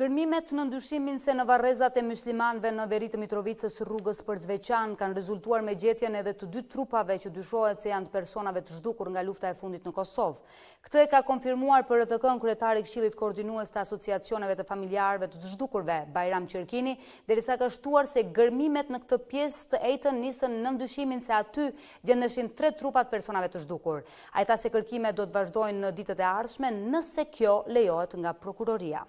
Gërmimet në ndyshimin se në varrezat e muslimanve në veri të Mitrovicës rrugës për Zveçan kanë rezultuar me gjetjen edhe të dy trupave që dyshohet se janë të personave të zhdukur nga lufta e fundit në Kosovë. Këtë e ka konfirmuar për RTK në kryetari Këshillit Koordinues të Asociacioneve të Familjarëve të zhdukurve, Bajram Qirkini, derisa ka shtuar se gërmimet në këtë pjesë të ejtën nisën në ndyshimin se aty gjendeshin tre trupat personave të zhdukur. Ajta se kërkime do të vazhdojnë në ditët e arshme nëse kjo lejohet nga prokuroria.